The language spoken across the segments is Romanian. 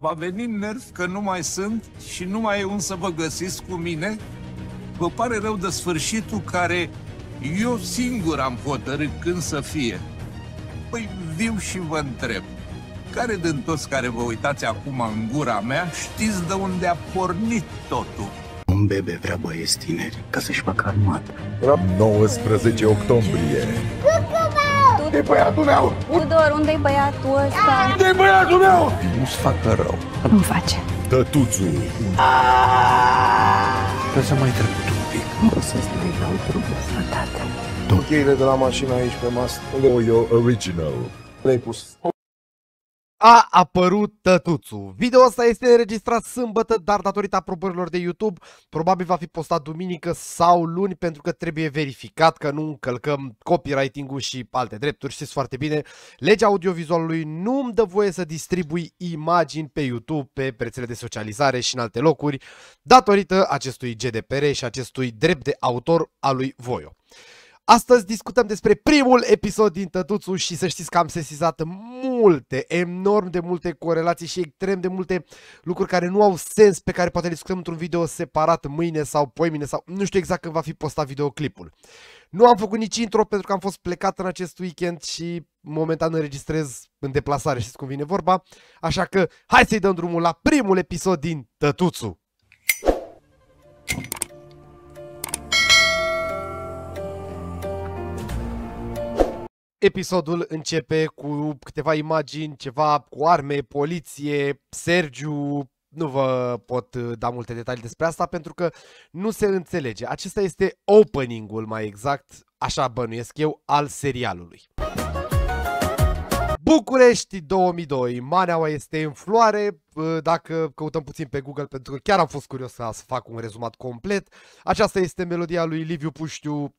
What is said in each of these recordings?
Va veni nerv că nu mai sunt și nu mai e un să vă găsiți cu mine? Vă pare rău de sfârșitul care eu singur am hotărât când să fie. Păi viu și vă întreb, care din toți care vă uitați acum în gura mea știți de unde a pornit totul? Un bebe vrea băieți tineri ca să-și facă armată. 19 octombrie. Unde-i băiatul meu? Tudor, unde-i băiatul ăsta? Unde-i băiatul meu? Nu-ți facă rău. Nu face. Tătuțul. Trebuie să mai tu un pic. Nu o să-ți mai dau drumul, frătate. de la mașină aici pe masă. Oyo Original. Le-ai pus. A apărut tătuțul. Video asta este înregistrat sâmbătă, dar datorită aprobărilor de YouTube, probabil va fi postat duminică sau luni, pentru că trebuie verificat că nu încălcăm copywriting-ul și alte drepturi. Știți foarte bine, legea audiovizualului nu îmi dă voie să distribui imagini pe YouTube, pe prețele de socializare și în alte locuri, datorită acestui GDPR și acestui drept de autor al lui Voio. Astăzi discutăm despre primul episod din Tătuțu și să știți că am sesizat multe, enorm de multe corelații și extrem de multe lucruri care nu au sens, pe care poate le discutăm într-un video separat mâine sau poimine sau nu știu exact când va fi postat videoclipul. Nu am făcut nici intro pentru că am fost plecat în acest weekend și momentan înregistrez în deplasare, știți cum vine vorba, așa că hai să-i dăm drumul la primul episod din Tătuțu. Episodul începe cu câteva imagini, ceva cu arme, poliție, Sergiu, nu vă pot uh, da multe detalii despre asta pentru că nu se înțelege. Acesta este opening-ul mai exact, așa bănuiesc eu, al serialului. București 2002, Maneaua este în floare, dacă căutăm puțin pe Google, pentru că chiar am fost curios să fac un rezumat complet. Aceasta este melodia lui Liviu Puștiu,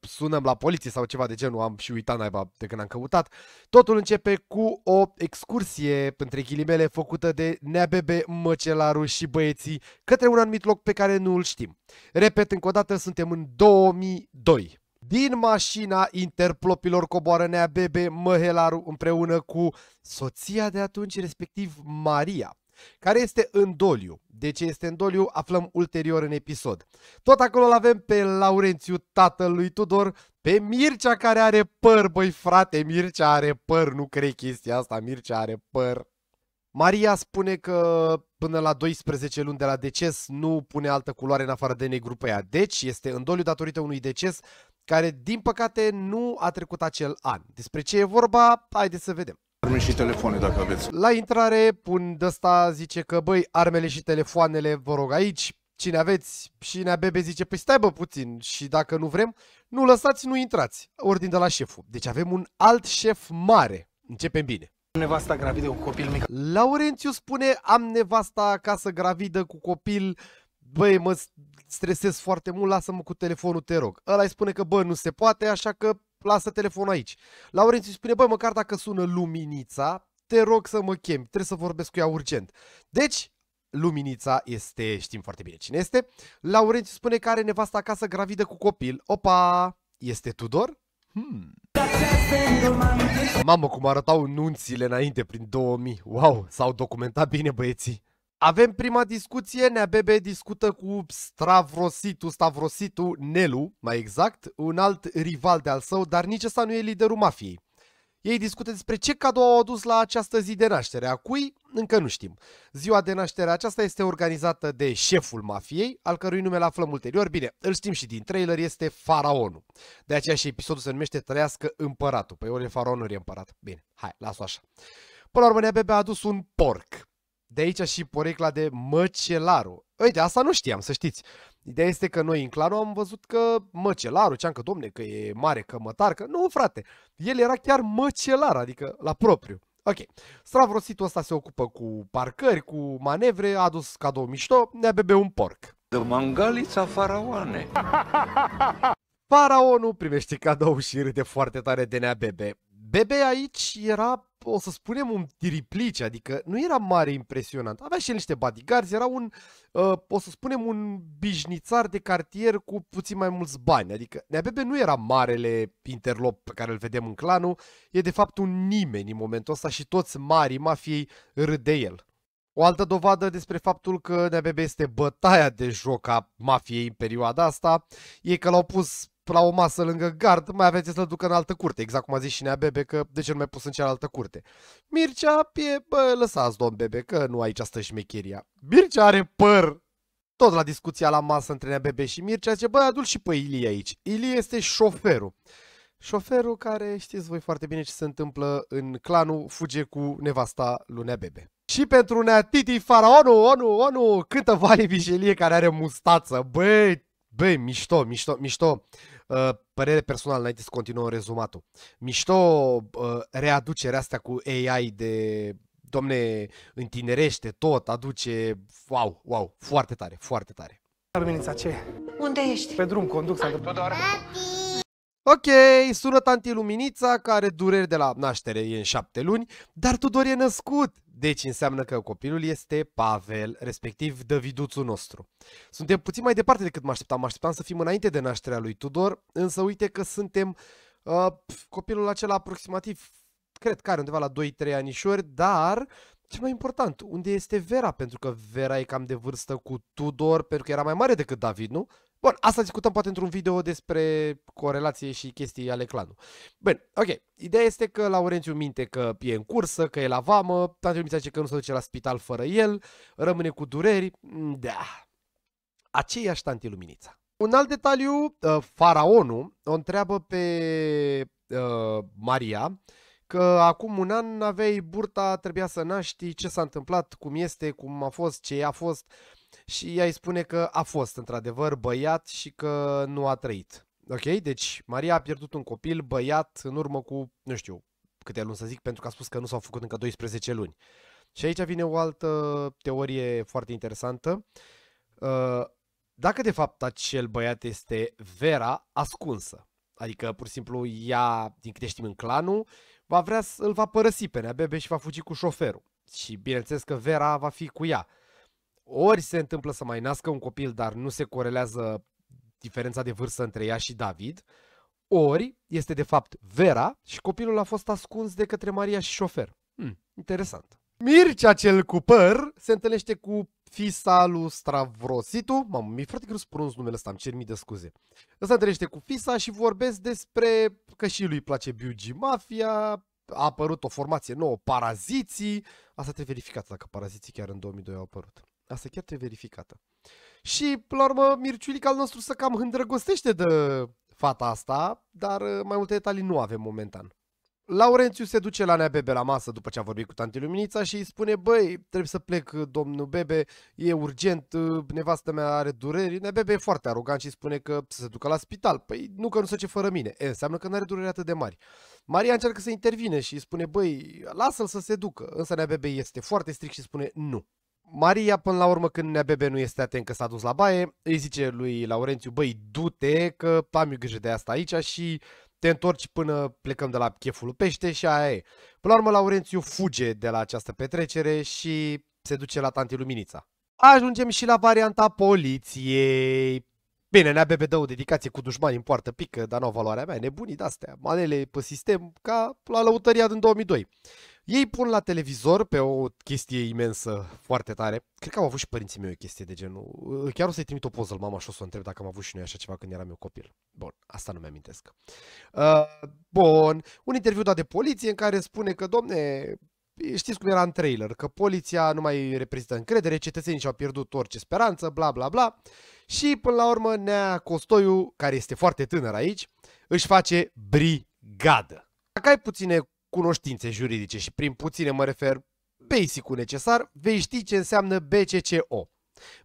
sunăm la poliție sau ceva de genul, am și uitat naiba de când am căutat. Totul începe cu o excursie, între ghilimele, făcută de Neabebe, Măcelaru și băieții către un anumit loc pe care nu îl știm. Repet încă o dată, suntem în 2002 din mașina interplopilor coboară Nea Bebe Măhelaru împreună cu soția de atunci, respectiv Maria, care este în doliu. De ce este în doliu aflăm ulterior în episod. Tot acolo îl avem pe Laurențiu, tatăl lui Tudor, pe Mircea care are păr, băi frate, Mircea are păr, nu cred chestia asta, Mircea are păr. Maria spune că până la 12 luni de la deces nu pune altă culoare în afară de negru pe ea. Deci este în doliu datorită unui deces care din păcate nu a trecut acel an. Despre ce e vorba, haideți să vedem. Arme și telefoane, dacă aveți. La intrare, pun asta zice că, băi, armele și telefoanele, vă rog, aici, cine aveți și Nea Bebe zice, păi stai bă puțin și dacă nu vrem, nu lăsați, nu intrați. Ordin de la șeful. Deci avem un alt șef mare. Începem bine. Nevasta gravidă cu copil mic. Laurențiu spune, am nevasta acasă gravidă cu copil băi, mă stresez foarte mult, lasă-mă cu telefonul, te rog. Ăla îi spune că, bă, nu se poate, așa că lasă telefonul aici. Laurențiu îi spune, băi, măcar dacă sună luminița, te rog să mă chem. trebuie să vorbesc cu ea urgent. Deci, Luminița este, știm foarte bine cine este. Laurențiu spune că are nevasta acasă gravidă cu copil. Opa! Este Tudor? Hmm. Mamă, cum arătau nunțile înainte, prin 2000. Wow, s-au documentat bine băieții. Avem prima discuție, Bebe discută cu Stravrositu, Stavrositu Nelu, mai exact, un alt rival de-al său, dar nici ăsta nu e liderul mafiei. Ei discută despre ce cadou au adus la această zi de naștere, a cui încă nu știm. Ziua de naștere aceasta este organizată de șeful mafiei, al cărui nume îl aflăm ulterior. Bine, îl știm și din trailer, este Faraonul. De aceea și episodul se numește Trăiască Împăratul. Păi ori e Faraonul, ori e Împărat. Bine, hai, las-o așa. Până la urmă, Bebe a adus un porc. De aici și porecla de Măcelaru. Uite, asta nu știam, să știți. Ideea este că noi în clanul am văzut că măcelarul, ce că domne, că e mare mătar, că nu frate, el era chiar măcelar, adică la propriu. Ok, Stravrositul ăsta se ocupă cu parcări, cu manevre, a adus cadou mișto, ne-a bebe un porc. De mangalița faraoane. Faraonul primește cadou și râde foarte tare de nea bebe. Bebe aici era, o să spunem, un triplice, adică nu era mare impresionant. Avea și el niște bodyguards, era un, uh, o să spunem, un bijnițar de cartier cu puțin mai mulți bani. Adică Nea Bebe nu era marele interlop pe care îl vedem în clanul, e de fapt un nimeni în momentul ăsta și toți mari mafiei râd de el. O altă dovadă despre faptul că Bebe este bătaia de joc a mafiei în perioada asta e că l-au pus la o masă lângă gard, mai aveți să-l ducă în altă curte, exact cum a zis și Nea Bebe, că de ce nu mai pus în cealaltă curte. Mircea e, bă, lăsați domn Bebe, că nu aici stă șmecheria. Mircea are păr! Tot la discuția la masă între Nea Bebe și Mircea zice, bă, adul și pe Ilie aici. Ilie este șoferul. Șoferul care, știți voi foarte bine ce se întâmplă în clanul, fuge cu nevasta lui Nea Bebe. Și pentru Nea Titi, Faraonu, onu, onu, cântă Vale Vigelie care are mustață. Băi, Băi, mișto, mișto, mișto. Uh, părere personală înainte să continuăm rezumatul. Mișto uh, readucerea asta cu AI de domne, întinerește tot, aduce, wow, wow, foarte tare, foarte tare. Arminița, ce? Unde ești? Pe drum, conduc, s-a întâmplat. Tudor! Tati! Ok, sună tanti Luminița, care dureri de la naștere e în șapte luni, dar Tudor e născut. Deci înseamnă că copilul este Pavel, respectiv Daviduțul nostru. Suntem puțin mai departe decât mă așteptam. Mă așteptam să fim înainte de nașterea lui Tudor, însă uite că suntem uh, copilul acela aproximativ, cred că are undeva la 2-3 anișori, dar ce mai important, unde este Vera? Pentru că Vera e cam de vârstă cu Tudor, pentru că era mai mare decât David, nu? Bun, asta discutăm poate într-un video despre corelație și chestii ale clanului. Bun, ok. Ideea este că Laurențiu minte că e în cursă, că e la vamă, toată lumea zice că nu se duce la spital fără el, rămâne cu dureri. Da. Aceeași tanti Luminița. Un alt detaliu, uh, faraonul o întreabă pe uh, Maria că acum un an aveai burta, trebuia să naști, ce s-a întâmplat, cum este, cum a fost, ce a fost și ea îi spune că a fost într-adevăr băiat și că nu a trăit. Ok? Deci Maria a pierdut un copil băiat în urmă cu, nu știu, câte luni să zic, pentru că a spus că nu s-au făcut încă 12 luni. Și aici vine o altă teorie foarte interesantă. Uh, dacă de fapt acel băiat este Vera ascunsă, adică pur și simplu ea, din câte știm în clanul, va vrea să îl va părăsi pe bebe și va fugi cu șoferul. Și bineînțeles că Vera va fi cu ea ori se întâmplă să mai nască un copil, dar nu se corelează diferența de vârstă între ea și David, ori este de fapt Vera și copilul a fost ascuns de către Maria și șofer. Hmm, interesant. Mircea cel cu păr se întâlnește cu fisa lui Stravrositu. Mamă, mi-e foarte greu să pronunț numele ăsta, îmi cer mii de scuze. Ăsta întâlnește cu fisa și vorbesc despre că și lui place Biugi Mafia, a apărut o formație nouă, Paraziții. Asta trebuie verificat dacă Paraziții chiar în 2002 au apărut. Asta chiar trebuie verificată. Și, la urmă, Mirciulica al nostru să cam îndrăgostește de fata asta, dar uh, mai multe detalii nu avem momentan. Laurențiu se duce la Nea Bebe la masă după ce a vorbit cu tanti Luminița și îi spune, băi, trebuie să plec, uh, domnul Bebe, e urgent, uh, nevastă mea are dureri. Nea Bebe e foarte arogant și spune că să se ducă la spital. Păi nu că nu se ce fără mine, e, înseamnă că nu are dureri atât de mari. Maria încearcă să intervine și îi spune, băi, lasă-l să se ducă, însă Nea Bebe este foarte strict și spune, nu, Maria, până la urmă, când Nea Bebe nu este atent că s-a dus la baie, îi zice lui Laurențiu, băi, du-te că am eu grijă de asta aici și te întorci până plecăm de la cheful pește și aia e. Până la urmă, Laurențiu fuge de la această petrecere și se duce la tanti Luminița. Ajungem și la varianta poliției. Bine, ne-a BB o dedicație cu dușmani în poartă pică, dar nu valoarea mea, nebunii de-astea, manele pe sistem, ca la lăutăria din 2002. Ei pun la televizor pe o chestie imensă, foarte tare. Cred că am avut și părinții mei o chestie de genul. Uh, chiar o să-i trimit o poză mama și o să o întreb dacă am avut și noi așa ceva când eram eu copil. Bun, asta nu mi-amintesc. Uh, bun, un interviu dat de poliție în care spune că, domne, știți cum era în trailer, că poliția nu mai reprezintă încredere, cetățenii și-au pierdut orice speranță, bla bla bla. Și până la urmă Nea Costoiu, care este foarte tânăr aici, își face brigadă. Dacă ai puține cunoștințe juridice și prin puține mă refer basic-ul necesar, vei ști ce înseamnă BCCO.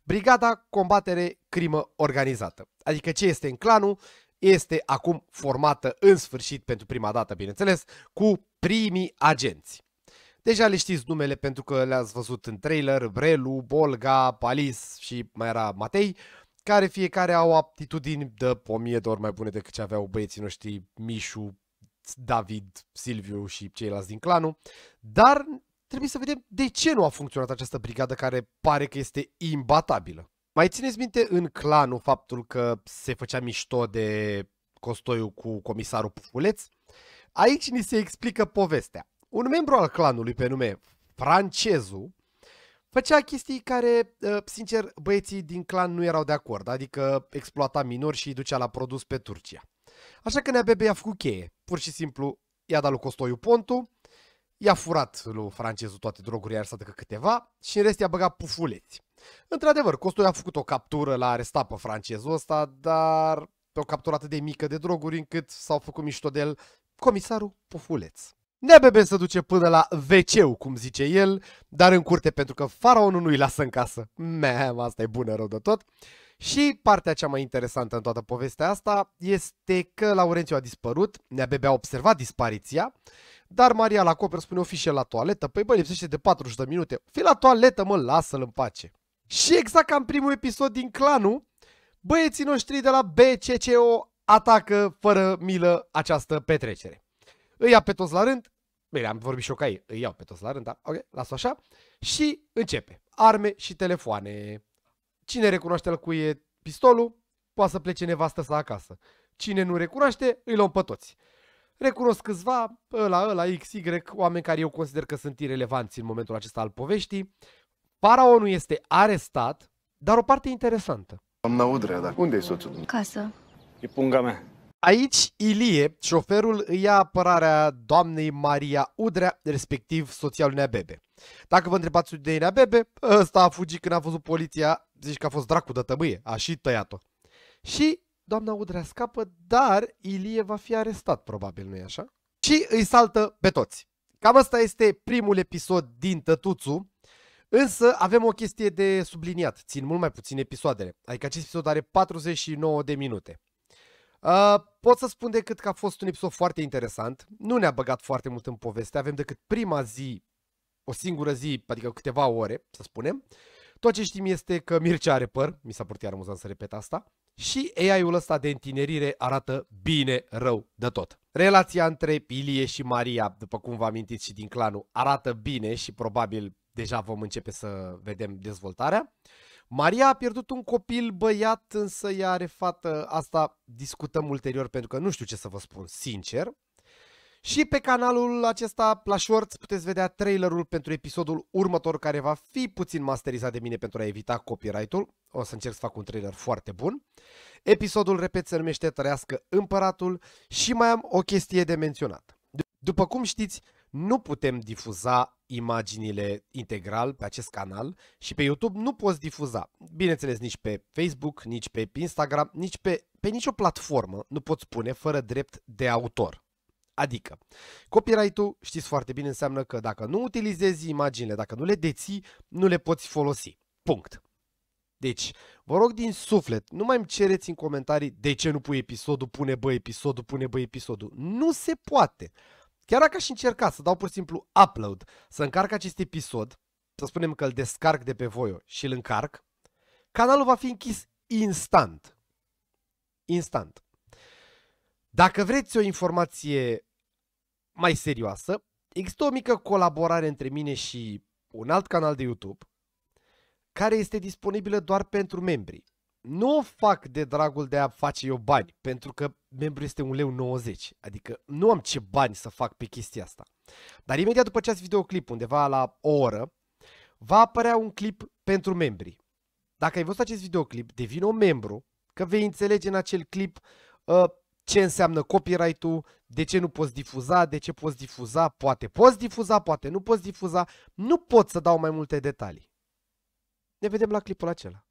Brigada Combatere Crimă Organizată. Adică ce este în clanul, este acum formată în sfârșit pentru prima dată, bineînțeles, cu primii agenți. Deja le știți numele pentru că le-ați văzut în trailer, Brelu, Bolga, Palis și mai era Matei, care fiecare au aptitudini de o mie de ori mai bune decât ce aveau băieții noștri Mișu, David, Silviu și ceilalți din clanul, dar trebuie să vedem de ce nu a funcționat această brigadă care pare că este imbatabilă. Mai țineți minte în clanul faptul că se făcea mișto de Costoiu cu comisarul Pufuleț? Aici ni se explică povestea un membru al clanului pe nume Francezu făcea chestii care, ă, sincer, băieții din clan nu erau de acord, adică exploata minori și îi ducea la produs pe Turcia. Așa că Neabebe i-a făcut cheie, pur și simplu i-a dat lui Costoiu Pontu, i-a furat lui Francezu toate drogurile i-a că câteva și în rest i-a băgat pufuleți. Într-adevăr, Costoiu a făcut o captură, la a arestat pe francezul ăsta, dar pe o captură atât de mică de droguri încât s-au făcut mișto de el comisarul Pufuleț. Nebebe se duce până la wc cum zice el, dar în curte pentru că faraonul nu-i lasă în casă. Mehem, asta e bună rău de tot. Și partea cea mai interesantă în toată povestea asta este că Laurențiu a dispărut, Nebebe a observat dispariția, dar Maria la copră spune ofișe la toaletă, păi bă, lipsește de 40 de minute, fi la toaletă mă, lasă-l în pace. Și exact ca în primul episod din clanul, băieții noștri de la BCCO atacă fără milă această petrecere îi ia pe toți la rând, bine, am vorbit și eu ca ei, îi iau pe toți la rând, dar ok, las așa, și începe. Arme și telefoane. Cine recunoaște cu e pistolul, poate să plece nevastă sa acasă. Cine nu recunoaște, îi luăm pe toți. Recunosc câțiva, ăla, ăla, XY, oameni care eu consider că sunt irelevanți în momentul acesta al poveștii. Paraonul este arestat, dar o parte interesantă. Doamna Udrea, dar unde e soțul? Casă. E punga mea. Aici, Ilie, șoferul, îi ia apărarea doamnei Maria Udrea, respectiv soția lui Nea Bebe. Dacă vă întrebați de Nea Bebe, ăsta a fugit când a văzut poliția, zici că a fost dracu de tămâie, a și tăiat-o. Și doamna Udrea scapă, dar Ilie va fi arestat, probabil, nu-i așa? Și îi saltă pe toți. Cam asta este primul episod din Tătuțu, însă avem o chestie de subliniat, țin mult mai puțin episoadele, adică acest episod are 49 de minute. Uh, pot să spun decât că a fost un episod foarte interesant. Nu ne-a băgat foarte mult în poveste. Avem decât prima zi, o singură zi, adică câteva ore, să spunem. Tot ce știm este că Mircea are păr, mi s-a părut iar amuzant să repet asta, și AI-ul ăsta de întinerire arată bine rău de tot. Relația între Ilie și Maria, după cum vă amintiți și din clanul, arată bine și probabil deja vom începe să vedem dezvoltarea. Uh, Maria a pierdut un copil băiat, însă ea are fată. Asta discutăm ulterior pentru că nu știu ce să vă spun, sincer. Și pe canalul acesta, la Shorts, puteți vedea trailerul pentru episodul următor care va fi puțin masterizat de mine pentru a evita copyright-ul. O să încerc să fac un trailer foarte bun. Episodul, repet, se numește Trăiască Împăratul și mai am o chestie de menționat. După cum știți, nu putem difuza imaginile integral pe acest canal și pe YouTube nu poți difuza. Bineînțeles, nici pe Facebook, nici pe Instagram, nici pe, pe nicio platformă nu poți pune fără drept de autor. Adică, copyright-ul, știți foarte bine, înseamnă că dacă nu utilizezi imaginile, dacă nu le deții, nu le poți folosi. Punct. Deci, vă rog din suflet, nu mai îmi cereți în comentarii de ce nu pui episodul, pune bă episodul, pune bă episodul. Nu se poate. Chiar dacă aș încerca să dau pur și simplu upload, să încarc acest episod, să spunem că îl descarc de pe Voio și îl încarc, canalul va fi închis instant. Instant. Dacă vreți o informație mai serioasă, există o mică colaborare între mine și un alt canal de YouTube care este disponibilă doar pentru membri nu o fac de dragul de a face eu bani, pentru că membru este un leu 90, adică nu am ce bani să fac pe chestia asta. Dar imediat după acest videoclip, undeva la o oră, va apărea un clip pentru membri. Dacă ai văzut acest videoclip, devin un membru, că vei înțelege în acel clip uh, ce înseamnă copyright-ul, de ce nu poți difuza, de ce poți difuza, poate poți difuza, poate nu poți difuza, nu pot să dau mai multe detalii. Ne vedem la clipul acela.